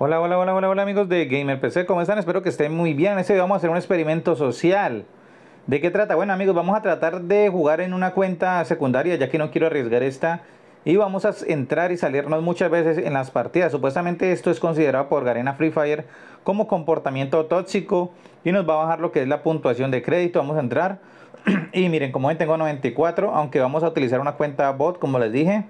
Hola, hola, hola, hola, hola amigos de Gamer PC, ¿cómo están? Espero que estén muy bien. este vamos a hacer un experimento social. ¿De qué trata? Bueno amigos, vamos a tratar de jugar en una cuenta secundaria, ya que no quiero arriesgar esta. Y vamos a entrar y salirnos muchas veces en las partidas. Supuestamente esto es considerado por Garena Free Fire como comportamiento tóxico. Y nos va a bajar lo que es la puntuación de crédito. Vamos a entrar. y miren, como ven tengo 94, aunque vamos a utilizar una cuenta bot, como les dije.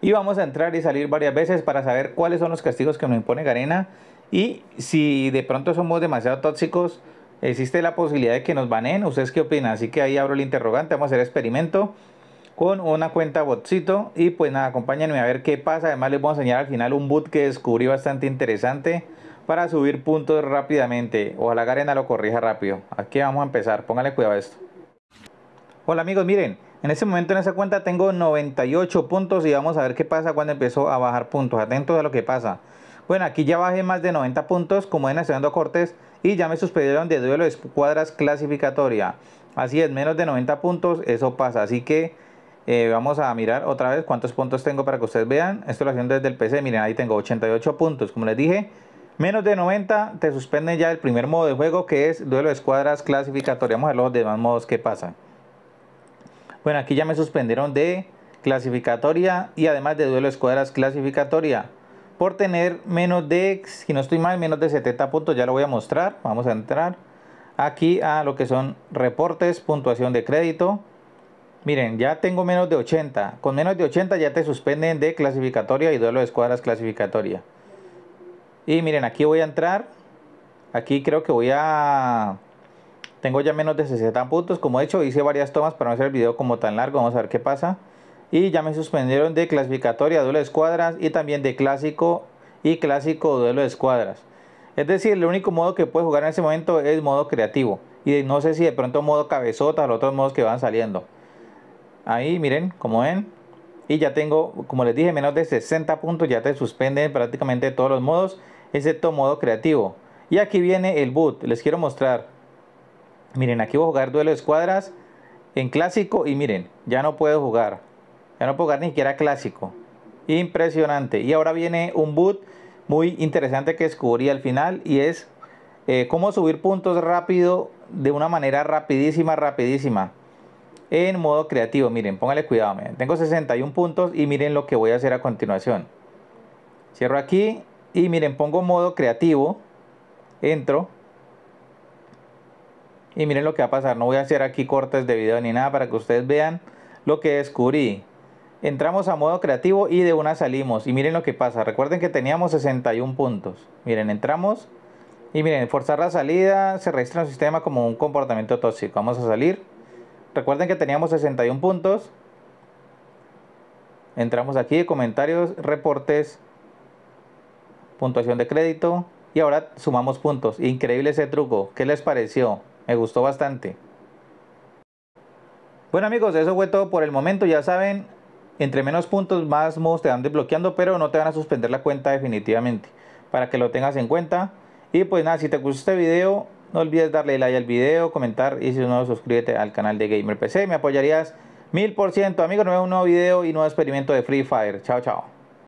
Y vamos a entrar y salir varias veces para saber cuáles son los castigos que nos impone Garena. Y si de pronto somos demasiado tóxicos, existe la posibilidad de que nos banen. ¿Ustedes qué opinan? Así que ahí abro el interrogante. Vamos a hacer experimento con una cuenta botcito. Y pues nada, acompáñenme a ver qué pasa. Además les voy a enseñar al final un boot que descubrí bastante interesante para subir puntos rápidamente. Ojalá Garena lo corrija rápido. Aquí vamos a empezar. Pónganle cuidado a esto. Hola amigos, miren. En ese momento en esa cuenta tengo 98 puntos y vamos a ver qué pasa cuando empiezo a bajar puntos. Atentos a lo que pasa. Bueno, aquí ya bajé más de 90 puntos como en Estudiando Cortes y ya me suspendieron de duelo de escuadras clasificatoria. Así es, menos de 90 puntos, eso pasa. Así que eh, vamos a mirar otra vez cuántos puntos tengo para que ustedes vean. Esto lo haciendo desde el PC, miren, ahí tengo 88 puntos. Como les dije, menos de 90 te suspenden ya el primer modo de juego que es duelo de escuadras clasificatoria. Vamos a ver los demás modos que pasan. Bueno, aquí ya me suspendieron de clasificatoria y además de duelo de escuadras clasificatoria por tener menos de, si no estoy mal, menos de 70 puntos, ya lo voy a mostrar, vamos a entrar aquí a lo que son reportes, puntuación de crédito, miren, ya tengo menos de 80, con menos de 80 ya te suspenden de clasificatoria y duelo de escuadras clasificatoria, y miren, aquí voy a entrar, aquí creo que voy a tengo ya menos de 60 puntos, como he hecho, hice varias tomas para no hacer el video como tan largo, vamos a ver qué pasa. Y ya me suspendieron de clasificatoria, duelo de escuadras y también de clásico y clásico duelo de escuadras. Es decir, el único modo que puedo jugar en ese momento es modo creativo. Y no sé si de pronto modo cabezota o otros modos que van saliendo. Ahí miren, como ven. Y ya tengo, como les dije, menos de 60 puntos. Ya te suspenden prácticamente todos los modos, excepto modo creativo. Y aquí viene el boot. Les quiero mostrar. Miren, aquí voy a jugar duelo de escuadras en clásico y miren, ya no puedo jugar. Ya no puedo jugar ni siquiera clásico. Impresionante. Y ahora viene un boot muy interesante que descubrí al final y es eh, cómo subir puntos rápido de una manera rapidísima, rapidísima. En modo creativo, miren, póngale cuidado. Tengo 61 puntos y miren lo que voy a hacer a continuación. Cierro aquí y miren, pongo modo creativo. Entro y miren lo que va a pasar. No voy a hacer aquí cortes de video ni nada para que ustedes vean lo que descubrí. Entramos a modo creativo y de una salimos. Y miren lo que pasa. Recuerden que teníamos 61 puntos. Miren, entramos. Y miren, forzar la salida se registra en el sistema como un comportamiento tóxico. Vamos a salir. Recuerden que teníamos 61 puntos. Entramos aquí, comentarios, reportes, puntuación de crédito. Y ahora sumamos puntos. Increíble ese truco. ¿Qué les pareció? Me gustó bastante. Bueno amigos, eso fue todo por el momento. Ya saben, entre menos puntos más modos te van desbloqueando, pero no te van a suspender la cuenta definitivamente. Para que lo tengas en cuenta. Y pues nada, si te gustó este video, no olvides darle like al video, comentar y si no, suscríbete al canal de Gamer PC. Me apoyarías mil por ciento. Amigos, nos vemos en un nuevo video y nuevo experimento de Free Fire. Chao, chao.